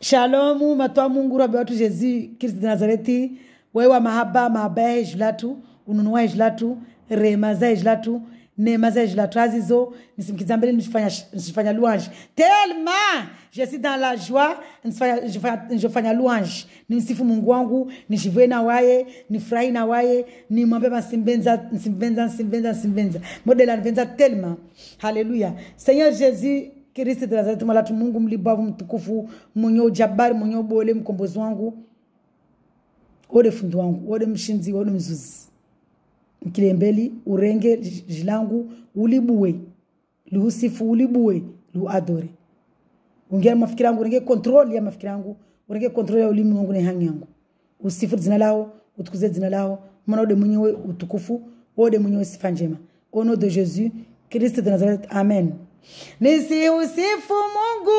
Shalomu matoa Mungu rabi watu jezi Kristo Nazareti wewa mahaba mahabaye jilatu ununua jilatu rehema zaye jilatu neema zaye jilatu azizo nisimkiza mbele nisifanya louange tellement je suis dans la joie je fanya louange nimsifu Mungu wangu nishivue na waye nifurahi na waye nimwambia masimbenza nsimbenza nsimbenza nsimbenza modela nvenza tellement haleluya Seigneur Jésus Kristo Nazareti, malatu Mungu mlibavu, mtukufu, mwenye ujabari, mwenye ubole, mkombozi wangu, ode fundi wangu, ode mshinzi, ode mzuzi, mkilembeli urenge jilangu ulibue luhusifu, ulibue luadore ungea mafikira yangu urenge control ya mafikira yangu urenge control ya ulimi wangu na hangi yangu usifu zina lao utukuze zina lao mwana ode mwenyewe utukufu ode mwenyewe sifa njema au nom de Jésus Christ de Nazareth amen Nisiusifu Mungu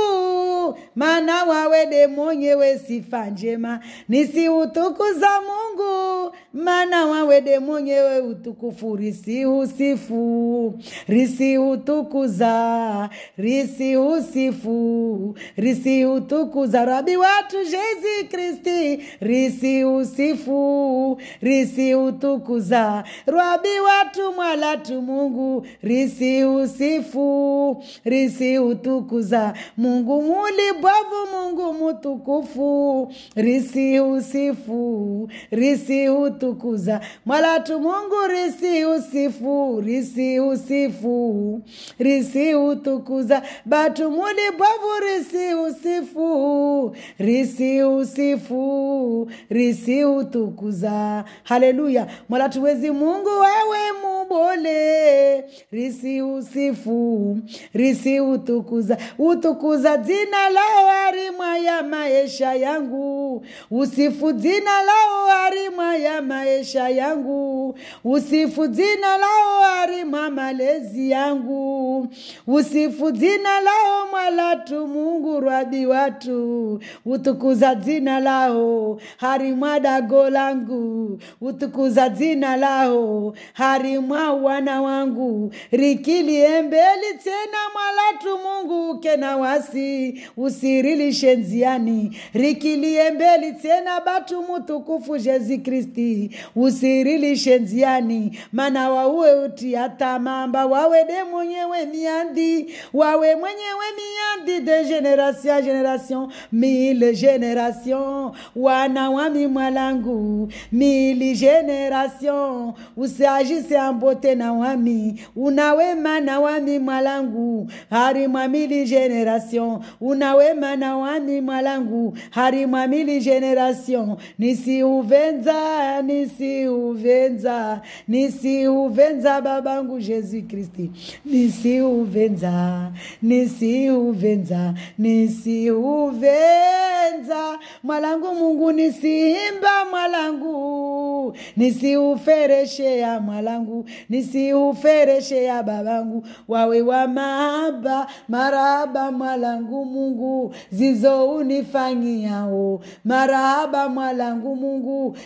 maana wawe de mwenyewe sifa njema, nisiutukuza Mungu maana wawe de mwenyewe utukufu. Risiusifu, risiutukuza, risiusifu, risiutukuza rabi watu Yesu Kristi. Risiusifu, risiutukuza rabi watu mwalatu Mungu, risiusifu Mungu risi utukuza Mungu mulibwavu Mungu mutukufu risi usifu risi utukuza mwalatu Mungu risi usifu risi usifu risi utukuza batu mulibwavu risi usifu risi usifu risi utukuza haleluya mwalatuwezi Mungu wewe mubole risi usifu risiutukuza utukuza jina lao harimwa ya maisha yangu usifu jina lao harimwa ya maisha yangu usifu jina lao harimwa malezi yangu usifu jina lao mwalatu mungu rwabi watu utukuza jina lao harimwa dago langu utukuza jina lao harimwa wana wangu rikiliembeli tena tena mwalatu Mungu uke na wasi, usirilishe nziani, rikilie mbeli tena batu mutukufu jezi Kristi, usirilishe nziani, mana wauwe uti hata mamba wawede mwenyewe miandi, wawe mwenyewe miandi de generation a generation, mille generation, wana wami mwalangu, mili generation, usiajise ambote na wami, unawe mana wami mwalangu mwanangu harimwamili generation unawema na wani mwalangu harimwamili generation nisiuvenza nisiuvenza nisiuvenza babangu Jesu Kristi nisiuvenza nisiuvenza nisiuvenza mwalangu Mungu nisiimba mwalangu nisiuferesheya mwalangu nisiuferesheya babangu wawe wama maraba maraba mwalangu Mungu zizounifanyi zizounifanyiao maraba mwalangu Mungu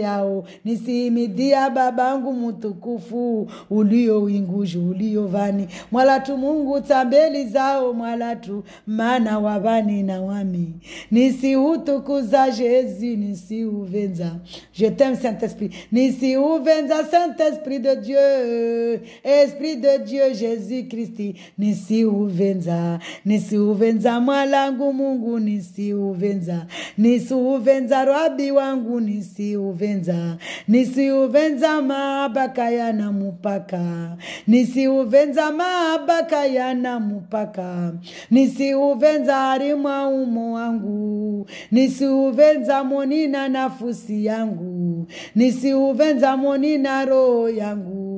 yao nisimidhia babangu mutukufu ulio winguju ulio vani mwalatu Mungu tambeli zao mwalatu mana wavani na wami nisiutukuza Jezu nisiuvenza je t'aime Saint-Esprit nisiuvenza Saint-Esprit de Dieu Esprit de Dieu jesu Kristi, nisiuvenza, nisiuvenza mwalangu Mungu, nisiuvenza, nisiuvenza rabi wangu, nisiuvenza, nisiuvenza maabaka yana mupaka, nisiuvenza maabaka yana mupaka, nisiuvenza arimwa umo wangu, nisiuvenza monina nafusi yangu, nisiuvenza monina roho yangu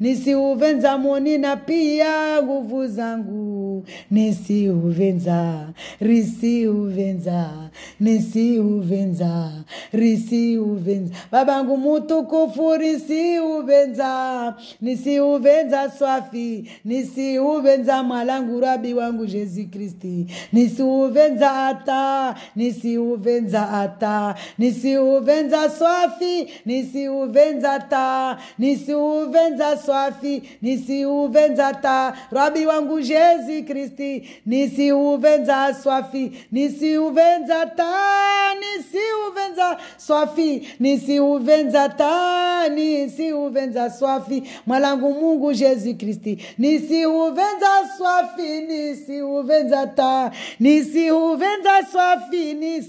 nisiuve nza moni na pia nguvu zangu nesihuvenza risihuvenza nesihuvenza risihuvenza vabangu mutukufu risihuvenza nisihuvenza swafi nisihuvenza mwalangu rabi wangu jesu kristi nisihuvenza ata nisihuvenza ata nisihuvenza swafi nisihuvenza ta nisihuvenza swafi nisihuvenza ta rabi wangu jesu Kristi, nisiuvenza swafi, venza ta, nisiuvenza swafi, venza ta, nisiuvenza swafi, mwalangu Mungu Jesu Kristi, nisiuvenza swafi, venza ta, nisiuvenza swafi,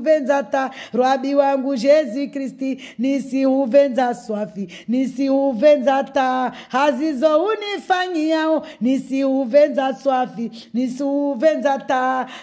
venza ta, rwabi wangu Jesu Kristi, nisiuvenza swafi, venza ta, hazizo unifanyao, venza sua safi, nisuvenza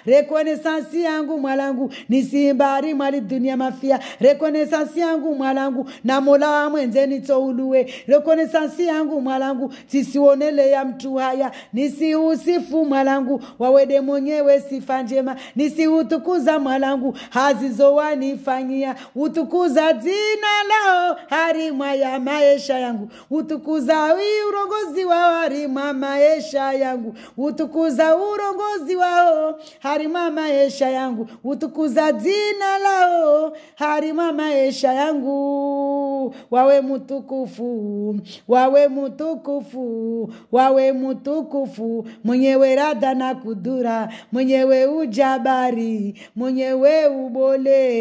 rekonesansi yangu mwalangu, nisimbari mwali dunia mafia, rekonesansi yangu mwalangu, na mola mwenze nitouluwe, rekonesansi yangu mwalangu, tisionelea ya mtu haya, nisiusifu mwalangu, wawede mwenyewe sifa njema, nisiutukuza mwalangu, hazizowanifanyia utukuza jina lao harimwa ya maisha yangu, utukuza urongozi wa harimwa maisha yangu utukuza utukuza urongozi wao, harima maisha yangu, utukuza jina lao, harima maisha yangu, wawe mutukufu, wawe mutukufu, wawe mutukufu, mwenyewe rada na kudura, mwenyewe ujabari, mwenyewe ubole,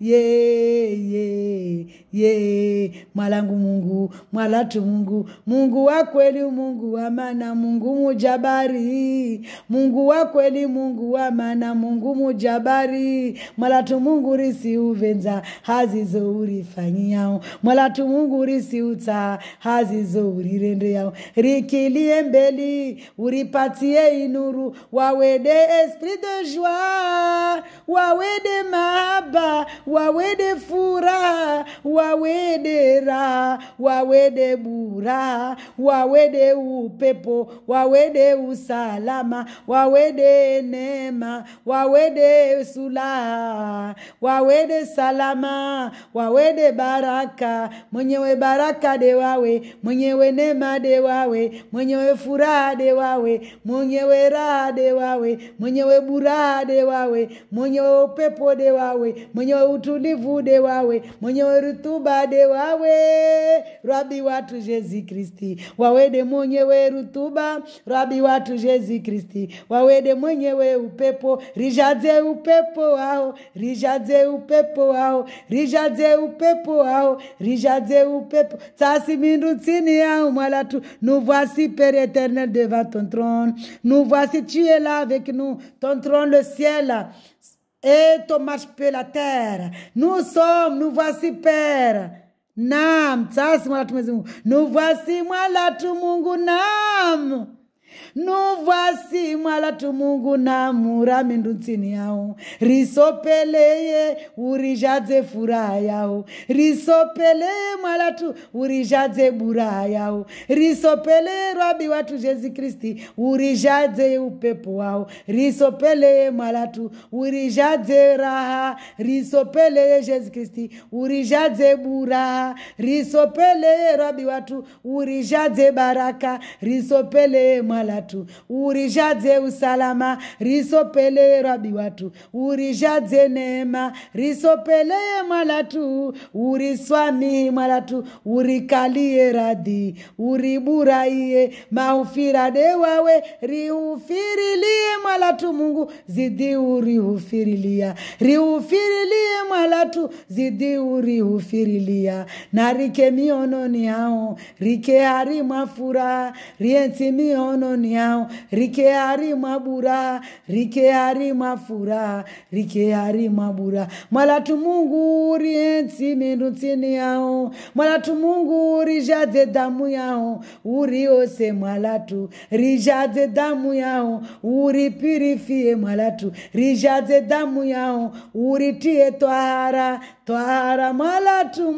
yeye yeah, yeah ye mwalangu Mungu mwalatu Mungu Mungu wa kweli Mungu wa mana Mungu mujabari Mungu wa kweli Mungu wa mana Mungu mujabari mwalatu Mungu risi uvenza hazizo urifanyao mwalatu Mungu risi uta hazizo urirendeyao rikilie mbeli uripatie inuru wawede esprit de joa wawede mahaba wawede furaha wawedera wawede bura wawede upepo wawede usalama wawede neema wawede sulaha wawede salama wawede baraka mwenyewe baraka de wawe mwenyewe neema de wawe mwenyewe furaha de wawe mwenyewe raha de wawe mwenyewe buraha de wawe mwenyewe upepo de wawe mwenyewe utulivu de wawe mwenyewe rutu rutuba de wawe rabi watu Yesu Kristi wawede mwenyewe rutuba rabi watu Christi, Kristi wawede mwenyewe upepo rijaze upepo wao rijaze upepo wao rijaze upepo wao rijaze upepo sasi mindu tsini yao mwalatu nous voici Père éternel devant ton trône nous voici tu es là avec nous ton trône le ciel Eh, Thomas pela terra. Nu som, nu voici père. Nam, tsasi mwalatu mwezi mungu. Nu voici mwalatu mungu, nam. Nam. nuvasi mwala tumungu namura mindutsini yawo risopeleye urizhadze furaha yawo risopeleye mwalatu tu urizhadze buraha yawo risopeleye rabi watu jesu kristi urizhadze upepo wawo risopeleye mwalatu tu urizhadze raha risopeleye jesu kristi urizhadze buraha risopeleye rabi watu urizhadze baraka risopeleye mwala watu urizhadze usalama risopeleye rabi watu urizhadze neema risopeleye mwalatu uriswamihi mwalatu urikaliye radhi uriburaiye maufira dewawe rihufirilie mwalatu mungu zidi urihufirilia rihufirilie mwalatu zidi urihufirilia na rike miononi hao rike harimwa furaha rienzi miononi yao rike mabura rike mafura rike mabura Malatumu mungu riensi mindu tsini yao mwalatu mungu rijadze damu yao uri ose malatu, rijadze damu yao uri purifie malatu, rijadze damu yao uritie twahara twara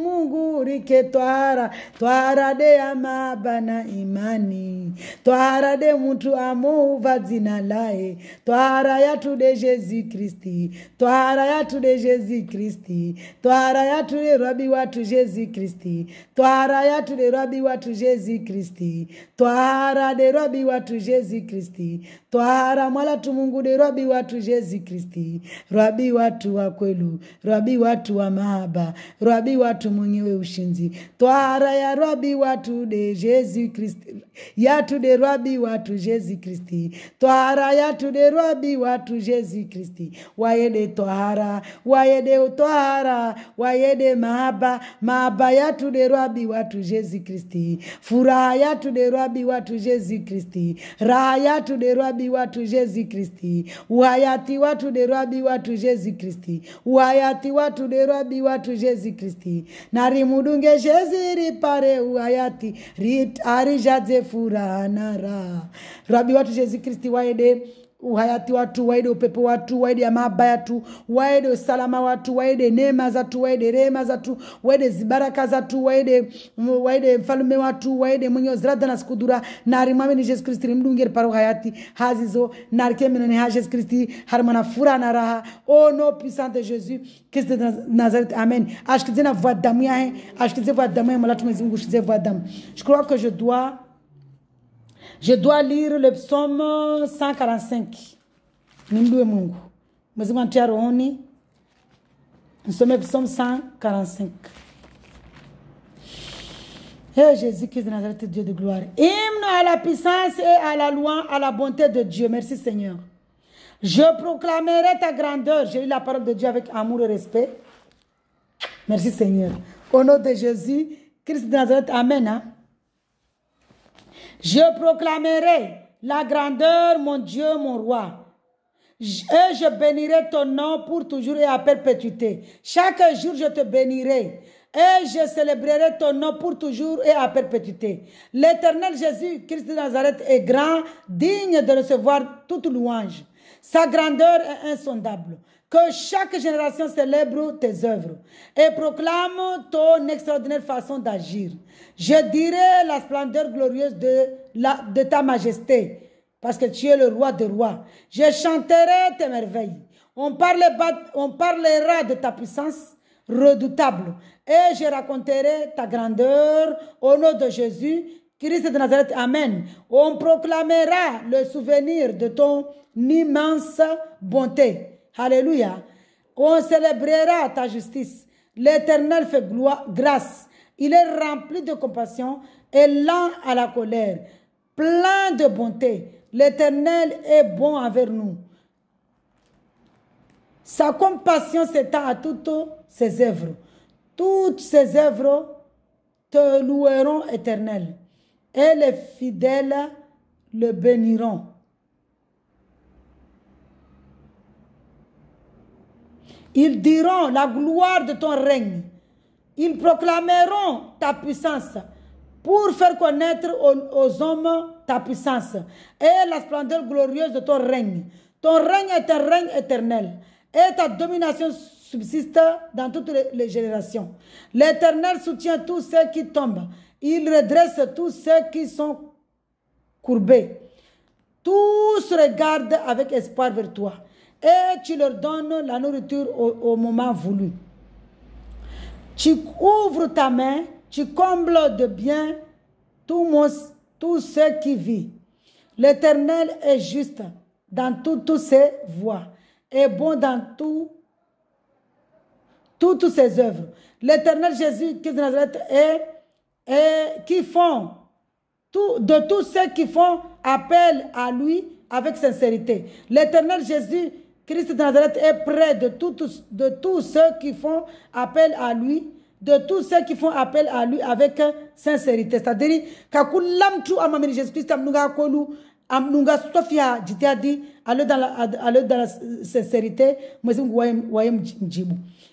mungu rike twara twara de amaba na imani twara de mtu amouva dzina laye twara yatude jesu kristi twara yatude jesu kristi twara yatude rwabi watu jesu kristi twara yatude rwabi watu jesu kristi twara de rwabi watu jesu kristi twara mwala tumungude rwabi watu jesu kristi rwabi watu wa kwelu rwabi watu wa mahaba rwabi watu mwenyewe ushinzi twara ya rwabi watu de jesu kristi yatu de rwabi watu jesu kristi twara yatu de rwabi watu jesu kristi wayede twara wayede utwara wayede mahaba mahaba yatu de rwabi watu jesu kristi furaha yatu de rwabi watu jesu kristi raha yatu de rwabi watu jesu kristi uhayati watu de rwabi watu jesu kristi uhayati watu de rwabi rabi watu jezi kristi nari mudunge jezi ripare uayati ritari jadze furana ra rabi watu jezi kristi waede uhayati watu waide upepo watu waide ya amabaya tu waide usalama watu waide neema za tu waide rehema za tu waide zibaraka za tu waide mm, waide mfalume watu waide mwenye radha na sikudura nari mwamini jesu kristi ni rimdungere paro hayati hazizo na narikemenene ha jesu kristi harimwana fura na raha o oh, no pisante jésus christ de nazareth amen ashkize na voix damu yahe ashkize vwa damu yahe mola tumezi mungu shikize vwa damu je crois que je dois Je dois lire le psaume 145. Nous e Mungu. psaume 145. Eh Jésus Christ de Nazareth, Dieu de gloire. Hymne à la puissance et à la loi, à la bonté de Dieu. Merci Seigneur. Je proclamerai ta grandeur. J'ai lu la parole de Dieu avec amour et respect. Merci Seigneur. Au nom de Jésus, Christ de Nazareth, Amen. Hein. Je proclamerai la grandeur, mon Dieu, mon roi. Et je bénirai ton nom pour toujours et à perpétuité. Chaque jour, je te bénirai. Et je célébrerai ton nom pour toujours et à perpétuité. L'éternel Jésus-Christ de Nazareth est grand, digne de recevoir toute louange. Sa grandeur est insondable. Que chaque génération célèbre tes œuvres et proclame ton extraordinaire façon d'agir. Je dirai la splendeur glorieuse de, la, de ta majesté, parce que tu es le roi des rois. Je chanterai tes merveilles. On, on parlera de ta puissance redoutable et je raconterai ta grandeur au nom de Jésus Christ de Nazareth, Amen. On proclamera le souvenir de ton immense bonté. Alléluia. On célébrera ta justice. L'Éternel fait gloire, grâce. Il est rempli de compassion et lent à la colère, plein de bonté. L'Éternel est bon envers nous. Sa compassion s'étend à toutes ses œuvres. Toutes ses œuvres te loueront, Éternel, et les fidèles le béniront. Ils diront la gloire de ton règne. Ils proclameront ta puissance pour faire connaître aux, hommes ta puissance et la splendeur glorieuse de ton règne. Ton règne est un règne éternel et ta domination subsiste dans toutes les générations. L'Éternel soutient tous ceux qui tombent. Il redresse tous ceux qui sont courbés. Tous regardent avec espoir vers toi et tu leur donnes la nourriture au, moment voulu. Tu ouvres ta main, tu combles de bien tout, mon, tout ce qui vit. L'Éternel est juste dans toutes ses voies et bon dans tout, toutes ses œuvres. L'Éternel Jésus qui est de Nazareth est, qui font tout, de tous ceux qui font appel à lui avec sincérité. L'Éternel Jésus Christ de Nazareth est près de, tous ceux qui font appel à lui, de tous ceux qui font appel à lui avec sincérité. C'est-à-dire, tu accompli sincérité,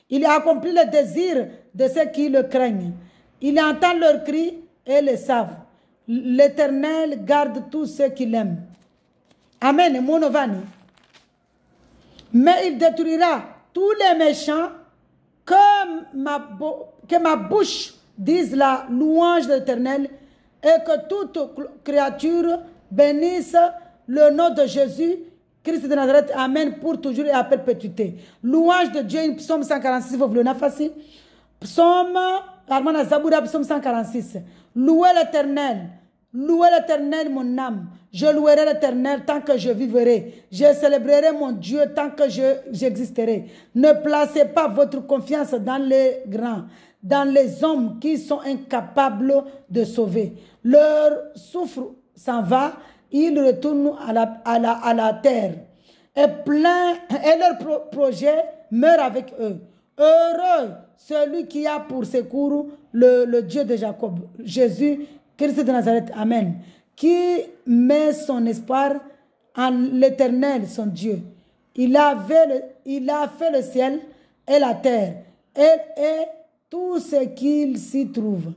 Il accomplit le désir de ceux qui le craignent. Il entend leur cris et les savent. L'Éternel garde tous ceux qui l'aiment. Amen. Monovani mais il détruira tous les méchants que ma, que ma bouche dise la louange de l'Éternel et que toute créature bénisse le nom de Jésus, Christ de Nazareth. Amen pour toujours et à perpétuité. Louange de Dieu, psaume 146, vous voulez facile. Psaume, Armand psaume 146. Louez l'Éternel. Louez l'Éternel, mon âme. Je louerai l'Éternel tant que je vivrai. Je célébrerai mon Dieu tant que j'existerai. ne placez pas votre confiance dans les grands, dans les hommes qui sont incapables de sauver. Leur souffre s'en va, ils retournent à la, à la, terre. Et, plein, et leur projet meurt avec eux. Heureux celui qui a pour secours le Dieu de Jacob, Jésus Christ de Nazareth, Amen, qui met son espoir en l'Éternel, son Dieu. Il, a fait le ciel et la terre et, tout ce qu'il s'y trouve.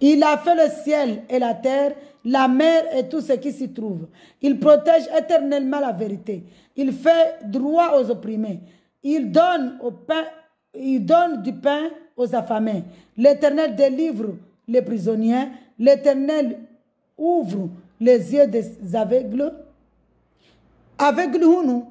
Il a fait le ciel et la terre, la mer et tout ce qui s'y trouve. Il protège éternellement la vérité. Il fait droit aux opprimés. Il donne, au pain, il donne du pain aux affamés. L'Éternel délivre les prisonniers. L'Éternel ouvre les yeux des aveugles. Aveugles aveugle.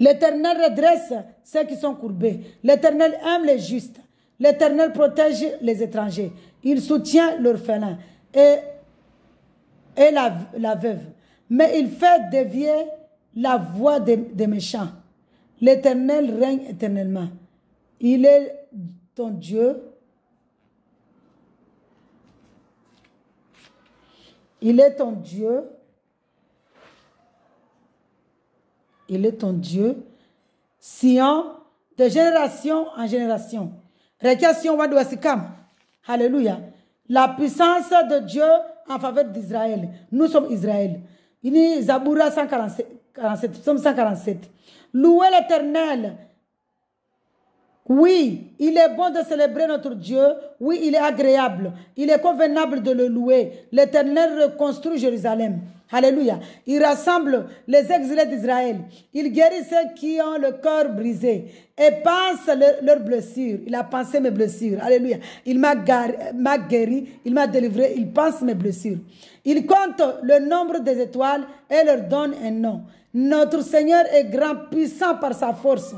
L'Éternel redresse ceux qui sont courbés. L'Éternel aime les justes. L'Éternel protège les étrangers. Il soutient l'orphelin et, et la, la veuve mais il fait dévier la voie des, méchants. L'Éternel règne éternellement. Il est ton Dieu. Il est ton Dieu. Il est ton Dieu. Sion, de génération en génération. de Asikam. Alléluia. La puissance de Dieu en faveur d'Israël. Nous sommes Israël. Il est Zaboura 147, psaume 147. Louez l'éternel, oui, il est bon de célébrer notre Dieu. Oui, il est agréable. Il est convenable de le louer. L'Éternel reconstruit Jérusalem. Alléluia. Il rassemble les exilés d'Israël. Il guérit ceux qui ont le cœur brisé et pense leurs blessures. Il a pensé mes blessures. Alléluia. Il m'a guéri, il m'a délivré, il pense mes blessures. Il compte le nombre des étoiles et leur donne un nom. Notre Seigneur est grand, puissant par sa force.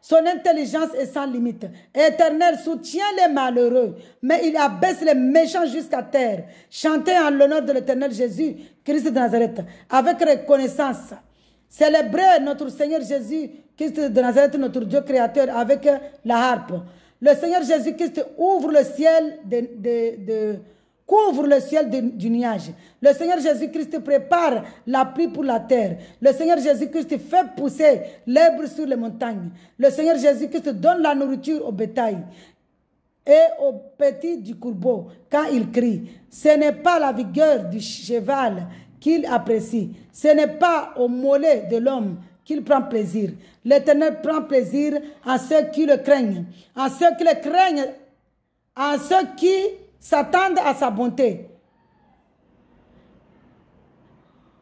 Son intelligence est sans limite. Éternel soutient les malheureux, mais il abaisse les méchants jusqu'à terre. Chantez en l'honneur de l'éternel Jésus, Christ de Nazareth, avec reconnaissance. Célébrez notre Seigneur Jésus, Christ de Nazareth, notre Dieu créateur, avec la harpe. Le Seigneur Jésus-Christ ouvre le ciel de, de couvre le ciel du nuage. Le Seigneur Jésus-Christ prépare la pluie pour la terre. Le Seigneur Jésus-Christ fait pousser l'herbe sur les montagnes. Le Seigneur Jésus-Christ donne la nourriture au bétail et au petit du courbeau quand il crie. Ce n'est pas la vigueur du cheval qu'il apprécie. Ce n'est pas au mollet de l'homme qu'il prend plaisir. L'Éternel prend plaisir à ceux qui le craignent, à ceux qui le craignent, à ceux qui s'attendent à sa bonté.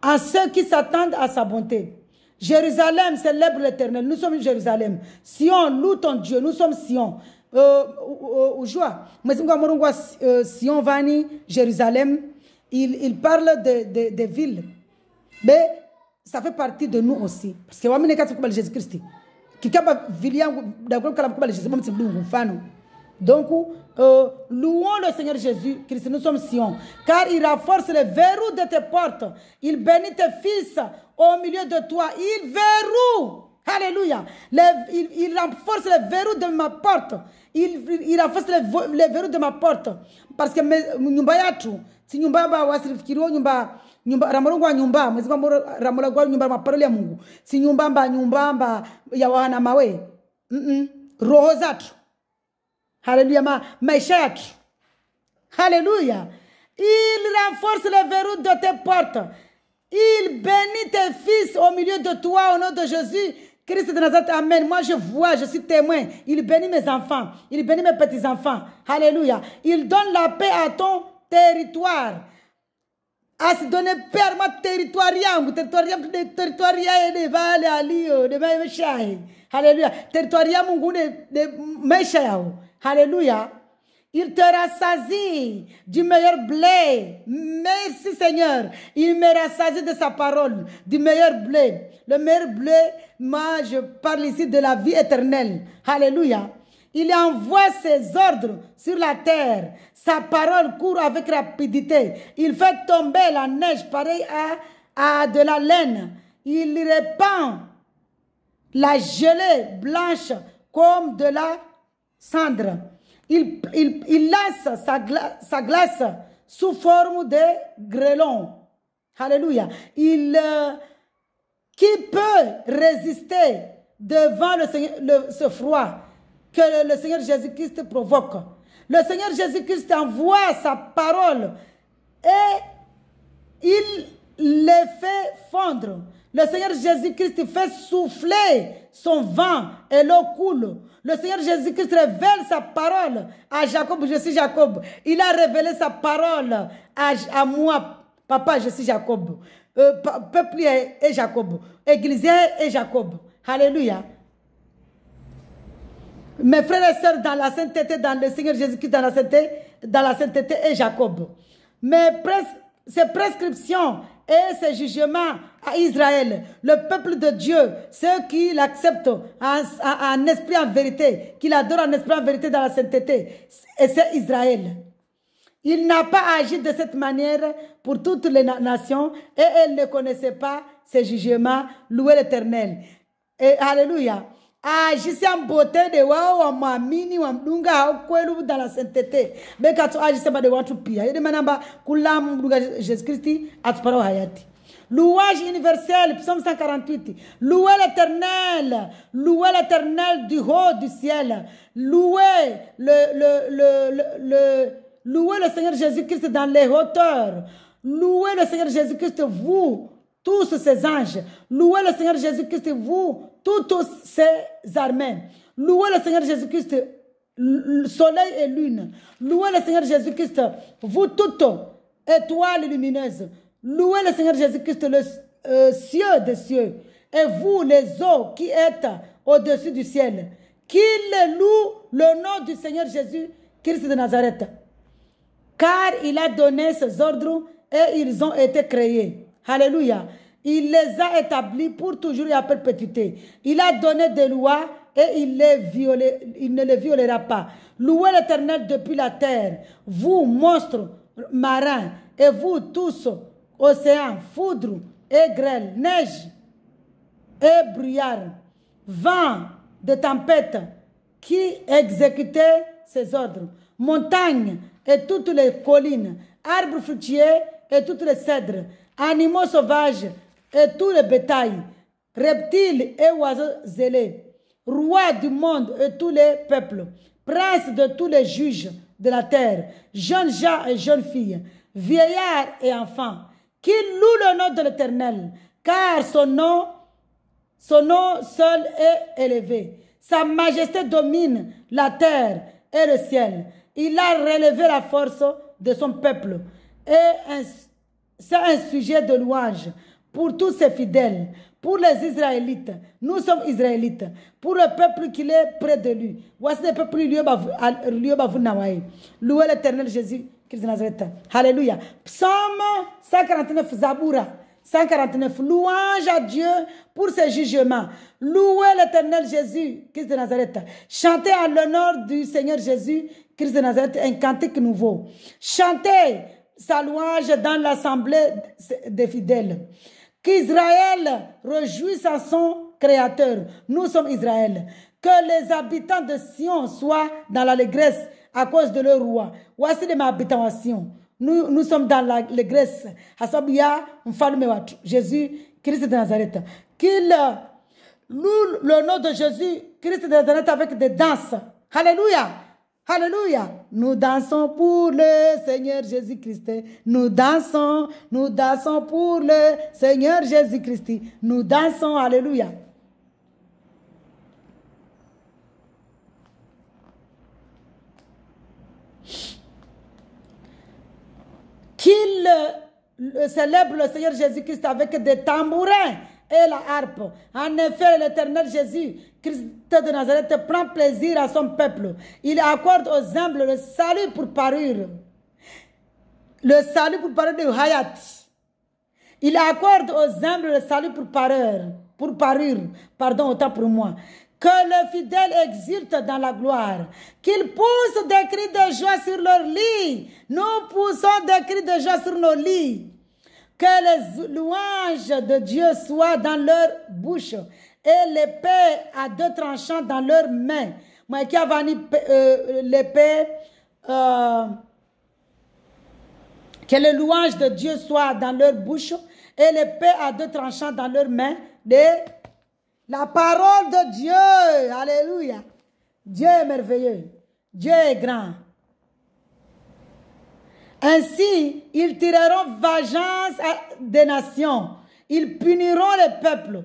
À ceux qui s'attendent à sa bonté. Jérusalem célèbre l'éternel. Nous sommes Jérusalem. Sion, loue ton Dieu. Nous sommes Sion. Euh, euh, euh, Oujwa, voir Sion Vani, Jérusalem. Il, parle des de, villes. Mais ça fait partie de nous aussi. Parce que nous, kati kubali Jésus-Christ. Qui est Jésus, christ Donc, euh, louons le Seigneur Jésus-Christ, nous sommes Sion, car il renforce les verrous de tes portes, il bénit tes fils au milieu de toi, il verrou, alléluia, il, renforce les verrous de ma porte, il, renforce les, verrous de ma porte, parce que nyumba nous si nyumba ba nyumba nyumba tous nyumba mwezi ba ya Mungu si ya wana mawe Alléluia, ma, Meshach. Hallelujah. Alléluia. Il renforce les verrous de tes portes. Il bénit tes fils au milieu de toi au nom de Jésus. Christ de Nazareth, Amen. Moi, je vois, je suis témoin. Il bénit mes enfants. Il bénit mes petits-enfants. Alléluia. Il donne la paix à ton territoire. À se donner perma ma territoire. territorium, territoire et de Alléluia. Territorium, de Meshao. Alléluia. Il te rassasie du meilleur blé. Merci Seigneur. Il me rassasie de sa parole, du meilleur blé. Le meilleur blé, moi je parle ici de la vie éternelle. Alléluia. Il envoie ses ordres sur la terre. Sa parole court avec rapidité. Il fait tomber la neige pareille à, à de la laine. Il répand la gelée blanche comme de la cendre. Il, il, laisse sa, sa, glace sous forme de grêlons. Alléluia. Il, euh, qui peut résister devant le ce froid que le Seigneur Jésus-Christ provoque Le Seigneur Jésus-Christ envoie sa parole et il les fait fondre. Le Seigneur Jésus-Christ fait souffler son vent et l'eau coule. Le Seigneur Jésus-Christ révèle sa parole à Jacob. Je suis Jacob. Il a révélé sa parole à, moi. Papa, je suis Jacob. Euh, peuple et Jacob. Église et Jacob. Alléluia. Mes frères et sœurs dans la sainteté, dans le Seigneur Jésus-Christ, dans la sainteté, dans la sainteté et Jacob. Mais ces prescriptions et ce jugement à Israël, le peuple de Dieu, ceux qui l'acceptent en, esprit en vérité, qui l'adorent en esprit en vérité dans la sainteté, et c'est Israël. Il n'a pas agi de cette manière pour toutes les nations et elles ne connaissaient pas ce jugement Louez l'Éternel. Et Alléluia. Ah, un beauté de wao wamwamini au kwelu dans la sainteté bekatu agise bade watu pia ile manamba kula mdunga Jésus Christi atparo hayati Louage universel, psaume 148. Louez l'éternel, louez l'éternel du haut du ciel. Louez le, le, le, le, louez le Seigneur Jésus-Christ dans les hauteurs. Louez le Seigneur Jésus-Christ, vous, tous ces anges. Louez le Seigneur Jésus-Christ, vous, toutes ces armées. Louez le Seigneur Jésus-Christ, soleil et lune. Louez le Seigneur Jésus-Christ, vous toutes, étoiles lumineuses. Louez le Seigneur Jésus-Christ, le euh, cieux des cieux. Et vous, les eaux qui êtes au-dessus du ciel, qu'il loue le nom du Seigneur Jésus-Christ de Nazareth. Car il a donné ses ordres et ils ont été créés. Alléluia. Il les a établis pour toujours et à perpétuité. Il a donné des lois et il, ne les violera pas. Louez l'Éternel depuis la terre, vous monstres marins, et vous tous, océans, foudre et grêle, neige et brouillard, vent de tempête, qui exécutait ses ordres, montagnes et toutes les collines, arbres fruitiers et toutes les cèdres, animaux sauvages et tous les bétail, reptiles et oiseaux zélés, roi du monde et tous les peuples, princes de tous les juges de la terre, jeunes gens et jeunes filles, vieillards et enfants, qui louent le nom de l'Éternel, car son nom, son nom seul est élevé. Sa majesté domine la terre et le ciel. Il a relevé la force de son peuple et c'est un sujet de louange pour tous ses fidèles, pour les Israélites. Nous sommes Israélites. Pour le peuple qui est près de lui. Voici le peuple Louez l'éternel Jésus Christ de Nazareth. Alléluia. Psaume 149, Zaboura. 149. Louange à Dieu pour ses jugements. Louez l'éternel Jésus Christ de Nazareth. Chantez à l'honneur du Seigneur Jésus Christ de Nazareth un cantique nouveau. Chantez sa louange dans l'assemblée des fidèles. Qu'Israël rejouisse à son Créateur. Nous sommes Israël. Que les habitants de Sion soient dans l'allégresse à cause de leur roi. Voici les habitants à Sion. Nous, nous sommes dans l'allégresse. Jésus, Christ de Nazareth. Qu'il loue le nom de Jésus, Christ de Nazareth avec des danses. Alléluia. Alléluia. Nous dansons pour le Seigneur Jésus-Christ. Nous dansons, nous dansons pour le Seigneur Jésus-Christ. Nous dansons, Alléluia. Qu'il célèbre le Seigneur Jésus-Christ avec des tambourins et la harpe. En effet, l'éternel Jésus Christ de Nazareth prend plaisir à son peuple. Il accorde aux humbles le salut pour parure. Le salut pour parure de Hayat. Il accorde aux humbles le salut pour parure. Pour parir. Pardon, autant pour moi. Que le fidèle exulte dans la gloire. Qu'il pousse des cris de joie sur leur lit. Nous poussons des cris de joie sur nos lits. Que les louanges de Dieu soient dans leur bouche et l'épée à deux tranchants dans leurs mains. Euh, euh, que les louanges de Dieu soit dans leur bouche et l'épée à deux tranchants dans leurs mains. la parole de Dieu. Alléluia. Dieu est merveilleux. Dieu est grand. Ainsi, ils tireront vengeance des nations. Ils puniront les peuples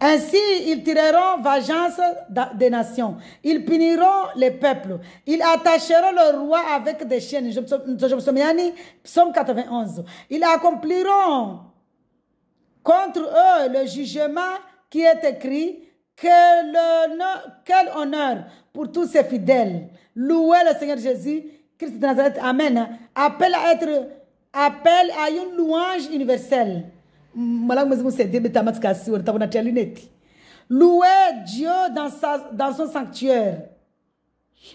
Ainsi, ils tireront vengeance des nations. Ils puniront les peuples. Ils attacheront le roi avec des chaînes. Psaume 91. Ils accompliront contre eux le jugement qui est écrit. Quel honneur, pour tous ces fidèles. Louez le Seigneur Jésus, Christ de Nazareth. Amen. Appel à être, appel à une louange universelle. Louer louez Dieu dans, sa, dans son sanctuaire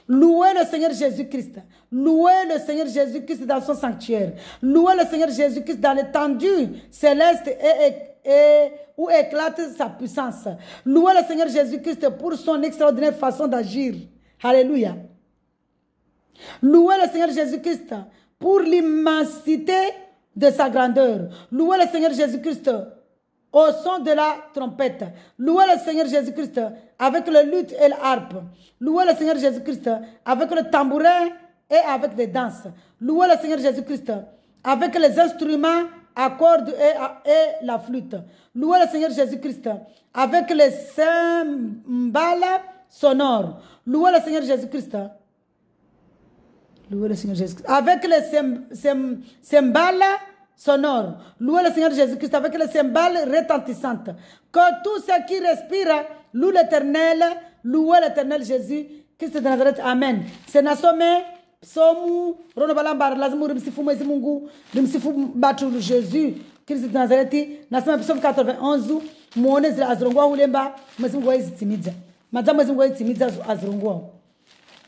Louez le Seigneur Jésus-Christ. Louez le Seigneur Jésus-Christ dans son sanctuaire. Louez le Seigneur Jésus-Christ dans l'étendue céleste et, où éclate sa puissance. Louez le Seigneur Jésus-Christ pour son extraordinaire façon d'agir. Alléluia. Louez le Seigneur Jésus-Christ pour l'immensité de sa grandeur. Louez le Seigneur Jésus-Christ au son de la trompette. Louez le Seigneur Jésus-Christ avec le luth et l'harpe. Louez le Seigneur Jésus-Christ avec le tambourin et avec les danses. Louez le Seigneur Jésus-Christ avec les instruments à cordes et, et la flûte. Louez le Seigneur Jésus-Christ avec les cymbales sonores. Louez le Seigneur Jésus-Christ Louez le Seigneur Jésus-Christ. Avec les cymbales sonores. Louez le Seigneur Jésus-Christ avec les cymbales retentissantes. Que tout ce qui respire loue l'éternel. Louez l'éternel Jésus-Christ de Nazareth. Amen. C'est Nasomé. Psomu, rono balambara, lazima urimsifu mwezi Mungu, batu Jésus, Kristo de Nazareti, nasema Psomu 91, muone zile azirongwa hulemba, mwezi Mungu aizitimiza. Madza mwezi Mungu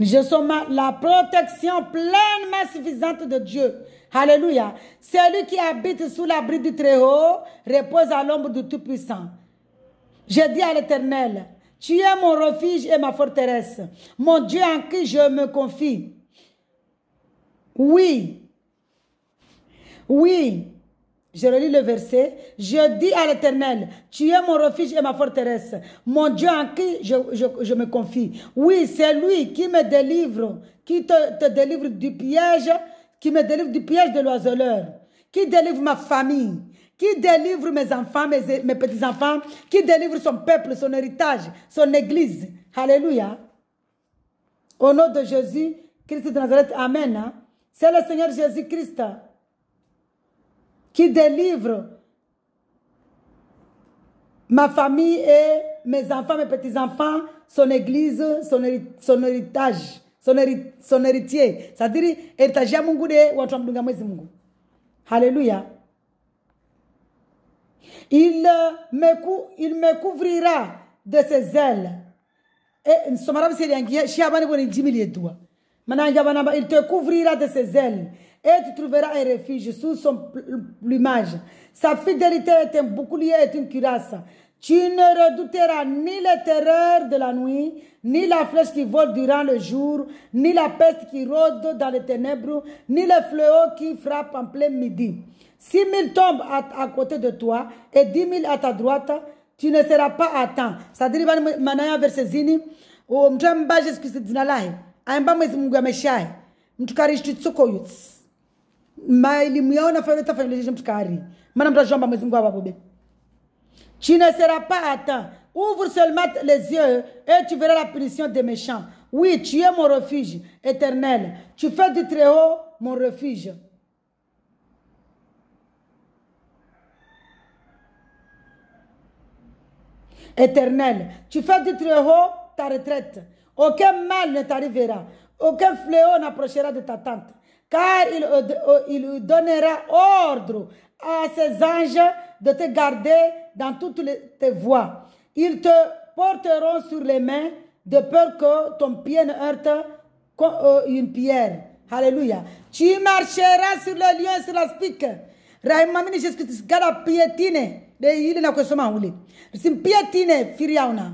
Je suis la protection pleinement suffisante de Dieu. Alléluia. Celui qui habite sous l'abri du Très-Haut repose à l'ombre du Tout-Puissant. Je dis à l'Éternel, tu es mon refuge et ma forteresse, mon Dieu en qui je me confie. Oui, oui, je relis le verset. Je dis à l'Éternel, tu es mon refuge et ma forteresse, mon Dieu en qui je, je, me confie. Oui, c'est lui qui me délivre, qui te, te, délivre du piège, qui me délivre du piège de l'oiseleur, qui délivre ma famille, qui délivre mes enfants, mes, mes petits-enfants, qui délivre son peuple, son héritage, son église. Alléluia. Au nom de Jésus, Christ de Nazareth, Amen. Hein. C'est le Seigneur Jésus-Christ. Hein qui délivre ma famille et mes enfants, mes petits-enfants, son église, son, héritage, son, héritier. C'est-à-dire, héritage mon couvrira de watu wa Alléluia. Il euh, me, cou, il me couvrira de ses ailes il te couvrira de ses ailes et tu trouveras un refuge sous son plumage. Sa fidélité est un bouclier et une cuirasse. Tu ne redouteras ni les terreurs de la nuit, ni la flèche qui vole durant le jour, ni la peste qui rôde dans les ténèbres, ni le fléau qui frappe en plein midi. Si mille tombent à, côté de toi et dix mille à ta droite, tu ne seras pas à temps. Ça ce que tu ne seras pas atteint ouvre seulement les yeux et tu verras la punition des méchants oui tu es mon refuge éternel tu fais du très haut mon refuge Éternel, tu fais du très haut ta retraite. Aucun mal ne t'arrivera. Aucun fléau n'approchera de ta tente. Car il, euh, euh, il donnera ordre à ses anges de te garder dans toutes tes voies. Ils te porteront sur les mains de peur que ton pied ne heurte euh, une pierre. Alléluia. Tu marcheras sur le lion, sur la spique. Raimamini piétine. De il piétine, firiauna.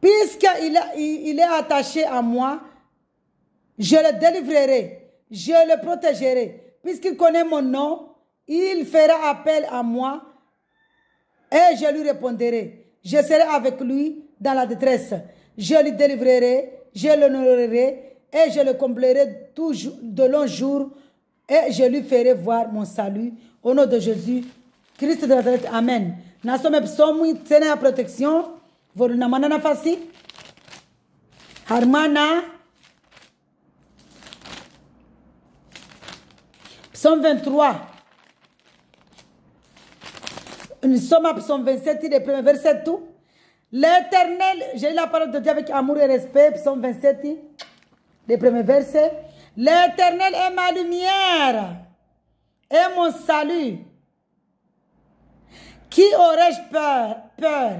Puisqu'il il est attaché à moi, je le délivrerai, je le protégerai. Puisqu'il connaît mon nom, il fera appel à moi et je lui répondrai. Je serai avec lui dans la détresse. Je lui délivrerai, je l'honorerai et je le comblerai toujours de longs jours et je lui ferai voir mon salut. Au nom de Jésus, Christ de la Nazareth, Amen. Nasome Psaume tena la protection volu na mwana nafasi Harmana psaume 23 à psaume 27 le premier verset tout l'éternel j'ai la parole de Dieu avec amour et respect psaume 27 le premier verset l'éternel est ma lumière et mon salut qui aurais-je peur, peur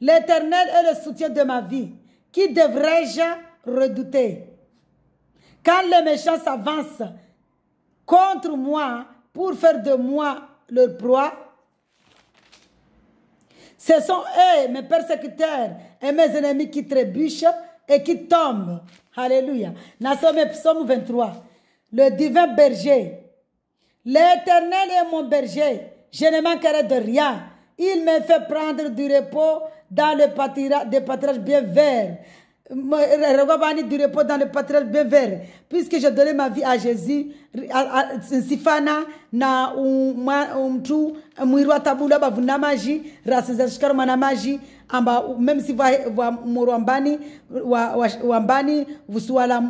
L'Éternel est le soutien de ma vie. Qui devrais-je redouter Quand les méchants s'avancent contre moi pour faire de moi leur proie, ce sont eux, mes persécuteurs et mes ennemis qui trébuchent et qui tombent. Alléluia. Dans psaume 23, le divin berger, l'Éternel est mon berger. Je ne manquerai de rien. Il me fait prendre du repos dans le pâturage bien vert. Me, du repos dans le pâturage bien vert. Puisque j'ai donné ma vie à Jésus, nsifana na mtu mwiri wa tabula bavuna maji rasinza shikaro mwana maji amba meme si va moro ambani wa, wa, wa mbani vusuwala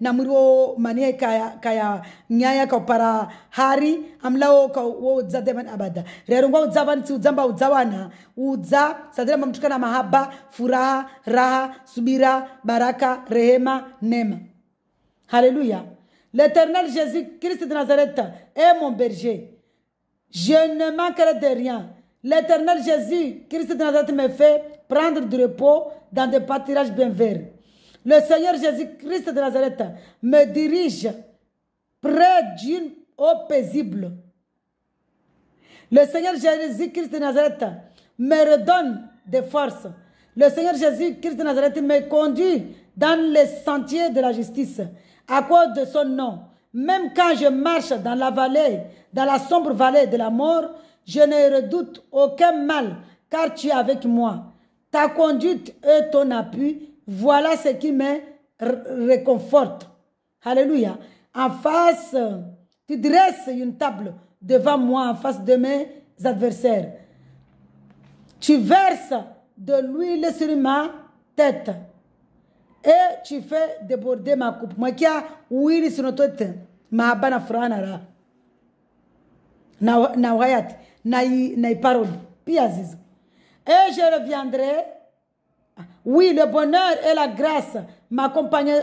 na mwiri wo manie kaya, kaya nyaya kaupara hari amlao wo udza deman abada rero ngwa udza si udza mba wana udza sadira mamtuka na mahaba furaha raha subira baraka rehema nema haleluya L'éternel Jésus-Christ de Nazareth est mon berger. Je ne manquerai de rien. L'éternel Jésus-Christ de Nazareth me fait prendre du repos dans des pâturages bien verts. Le Seigneur Jésus-Christ de Nazareth me dirige près d'une eau paisible. Le Seigneur Jésus-Christ de Nazareth me redonne des forces. Le Seigneur Jésus-Christ de Nazareth me conduit dans les sentiers de la justice à cause de son nom. Même quand je marche dans la vallée, dans la sombre vallée de la mort, je ne redoute aucun mal, car tu es avec moi. Ta conduite et ton appui, voilà ce qui me réconforte. Alléluia. En face, tu dresses une table devant moi, en face de mes adversaires. Tu verses de l'huile sur ma tête et eh, tu fais déborder ma coupe. na na, Et eh, je reviendrai. Oui, le bonheur et la grâce m'accompagneront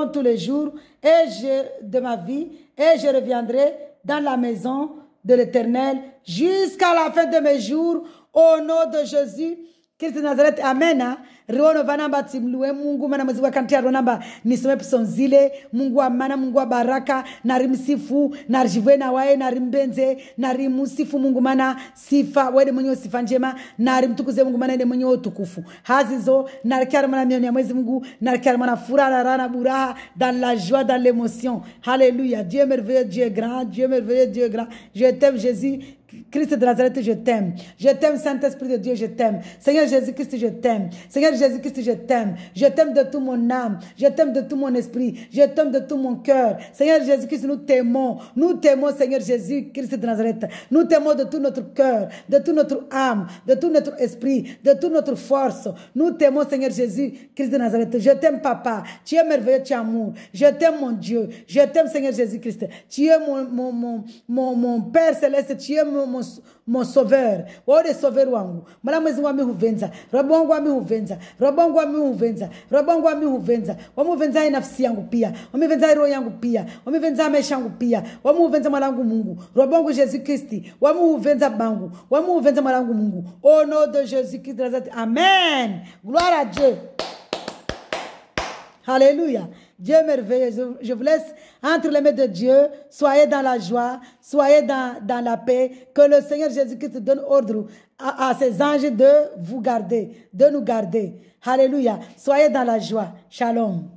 euh, tous les jours et je, de ma vie et je reviendrai dans la maison de l'Éternel jusqu'à la fin de mes jours au nom de Jésus. kristu nazareti amena ah. riwono vanamba ati mliwe mungu mana mwezi wakantia ronamba nisome pisonzile mungu wa mana mungu wa baraka narimsifu narivwe nawaye narimbenze narimusifu mungu mana sifa wede mwenyewe sifa njema narimtukuze mungu mana ede mwenyewe utukufu hazizo narikiara mwana mioni mwezi mungu narikiara mwana furaha na rana buraha dans la joie dans l'émotion haleluya dieu merveilleux dieu grand dieu merveilleux dieu grand je t'aime jésus Christ de Nazareth, je t'aime. Je t'aime, Saint-Esprit de Dieu, je t'aime. Seigneur Jésus-Christ, je t'aime. Seigneur Jésus-Christ, je t'aime. Je t'aime de tout mon âme. Je t'aime de tout mon esprit. Je t'aime de tout mon cœur. Seigneur Jésus-Christ, nous t'aimons. Nous t'aimons, Seigneur Jésus-Christ de Nazareth. Nous t'aimons de tout notre cœur, de tout notre âme, de tout notre esprit, de toute notre force. Nous t'aimons, Seigneur Jésus-Christ de Nazareth. Je t'aime, Papa. Tu es merveilleux, tu es amour. Je t'aime, mon Dieu. Je t'aime, Seigneur Jésus-Christ. Tu es mon, mon, mon, mon, mon Père céleste. Tu es mon mosovere waude soveri wangu mwana mwezi ngu amihuvenza robo wangu amihuvenza robo wangu amihuvenza robo wangu amihuvenza wamuvenzae nafsi yangu pia wamuvenzae roho yangu pia wamuvenzae maisha yangu pia wamuhuvenza mwanangu mungu robo wangu jesu kristi wamuhuvenza bangu wamuhuvenza mwanangu mungu onodo oh, jesu kristi nazati amen gloire a dieu haleluya Dieu merveilleux, je vous laisse entre les mains de Dieu. Soyez dans la joie, soyez dans, la paix. Que le Seigneur Jésus-Christ donne ordre à, à, ses anges de vous garder, de nous garder. Alléluia. Soyez dans la joie. Shalom.